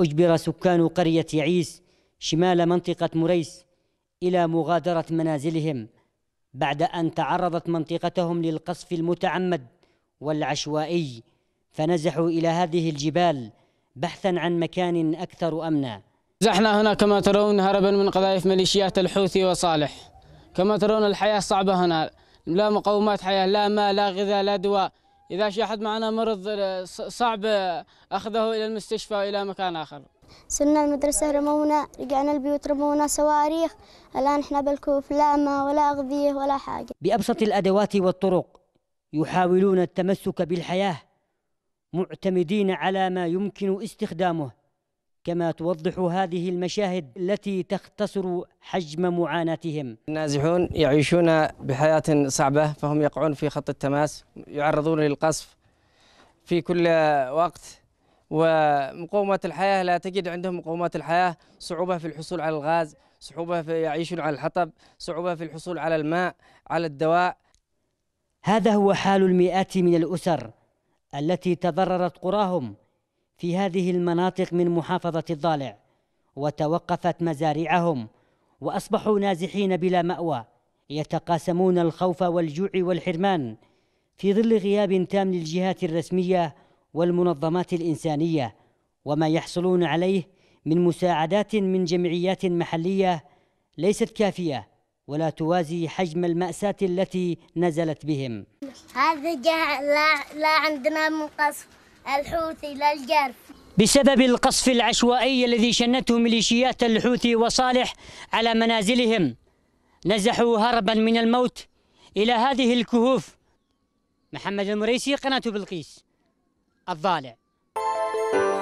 أجبر سكان قرية عيس شمال منطقة مريس إلى مغادرة منازلهم بعد أن تعرضت منطقتهم للقصف المتعمد والعشوائي فنزحوا إلى هذه الجبال بحثا عن مكان أكثر أمنا زحنا هنا كما ترون هربا من قذائف ميليشيات الحوثي وصالح كما ترون الحياة صعبة هنا لا مقومات حياة لا ماء لا غذاء لا دواء إذا شي أحد معنا مرض آه، صعب آه، أخذه إلى المستشفى أو إلى مكان آخر صرنا المدرسة رمونا رجعنا البيوت رمونا صواريخ الآن إحنا بالكوف لا ماء ولا أغذية ولا حاجة بأبسط الأدوات والطرق يحاولون التمسك بالحياة معتمدين على ما يمكن استخدامه كما توضح هذه المشاهد التي تختصر حجم معاناتهم النازحون يعيشون بحياة صعبة فهم يقعون في خط التماس يعرضون للقصف في كل وقت ومقومات الحياة لا تجد عندهم مقومات الحياة صعوبة في الحصول على الغاز صعوبة في يعيشون على الحطب صعوبة في الحصول على الماء على الدواء هذا هو حال المئات من الأسر التي تضررت قراهم في هذه المناطق من محافظة الضالع وتوقفت مزارعهم وأصبحوا نازحين بلا مأوى يتقاسمون الخوف والجوع والحرمان في ظل غياب تام للجهات الرسمية والمنظمات الإنسانية وما يحصلون عليه من مساعدات من جمعيات محلية ليست كافية ولا توازي حجم المأساة التي نزلت بهم هذه لا, لا عندنا مقصف الحوثي للجرف بسبب القصف العشوائي الذي شنته ميليشيات الحوثي وصالح على منازلهم نزحوا هربا من الموت إلى هذه الكهوف محمد المريسي قناة بلقيس الضالع